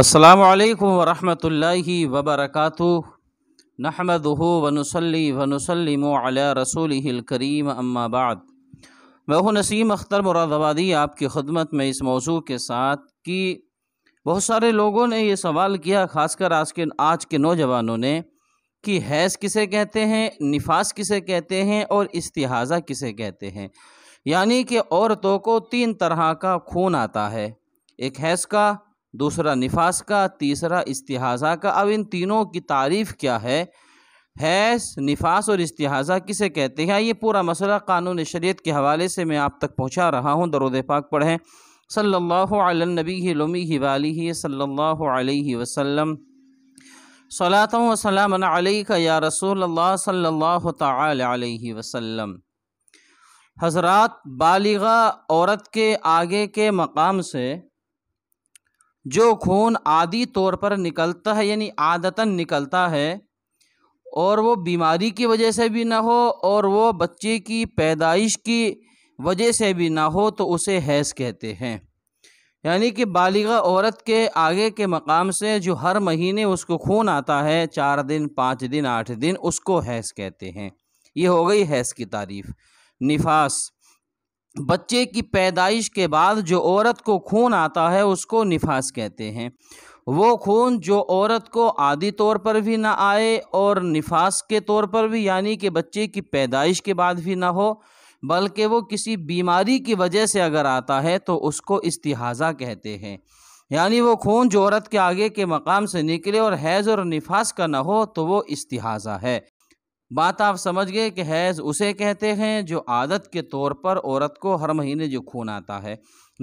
السلام علیکم ورحمۃ اللہ وبرکاتہ نحمد ونسلی ونسلم علی رسول الکریم اما بعد میں ہوں نسیم اختر مرادبادی آپ کی خدمت میں اس موضوع کے ساتھ کہ بہت سارے لوگوں نے یہ سوال کیا خاص کر آج کے آج کے نوجوانوں نے کہ حیض کسے کہتے ہیں نفاس کسے کہتے ہیں اور استحاضہ کسے کہتے ہیں یعنی کہ عورتوں کو تین طرح کا خون آتا ہے ایک حیض کا دوسرا نفاس کا تیسرا استحاظہ کا اب ان تینوں کی تعریف کیا ہے حیض نفاس اور استحاظہ کسے کہتے ہیں یہ پورا مسئلہ قانون شریعت کے حوالے سے میں آپ تک پہنچا رہا ہوں درود پاک پڑھیں صلی اللہ علی لمی والی صلی اللہ علیہ وسلم صلاۃ و سلام علیہ یا رسول اللہ صلی اللہ تعالی علیہ وسلم حضرات بالغہ عورت کے آگے کے مقام سے جو خون عادی طور پر نکلتا ہے یعنی عادتاً نکلتا ہے اور وہ بیماری کی وجہ سے بھی نہ ہو اور وہ بچے کی پیدائش کی وجہ سے بھی نہ ہو تو اسے حیض کہتے ہیں یعنی کہ بالغہ عورت کے آگے کے مقام سے جو ہر مہینے اس کو خون آتا ہے چار دن پانچ دن آٹھ دن اس کو حیض کہتے ہیں یہ ہو گئی حیض کی تعریف نفاس بچے کی پیدائش کے بعد جو عورت کو خون آتا ہے اس کو نفاس کہتے ہیں وہ خون جو عورت کو عادی طور پر بھی نہ آئے اور نفاس کے طور پر بھی یعنی کہ بچے کی پیدائش کے بعد بھی نہ ہو بلکہ وہ کسی بیماری کی وجہ سے اگر آتا ہے تو اس کو استحاضہ کہتے ہیں یعنی وہ خون جو عورت کے آگے کے مقام سے نکلے اور حیض اور نفاس کا نہ ہو تو وہ استحاضہ ہے بات آپ سمجھ گئے کہ حیض اسے کہتے ہیں جو عادت کے طور پر عورت کو ہر مہینے جو خون آتا ہے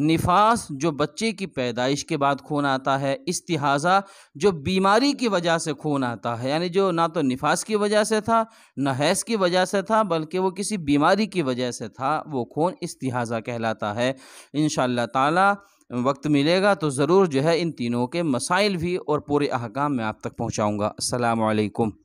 نفاس جو بچے کی پیدائش کے بعد خون آتا ہے استحاظہ جو بیماری کی وجہ سے خون آتا ہے یعنی جو نہ تو نفاس کی وجہ سے تھا نہ حیض کی وجہ سے تھا بلکہ وہ کسی بیماری کی وجہ سے تھا وہ خون استحاضہ کہلاتا ہے انشاءاللہ تعالی وقت ملے گا تو ضرور جو ہے ان تینوں کے مسائل بھی اور پورے احکام میں آپ تک پہنچاؤں گا السلام علیکم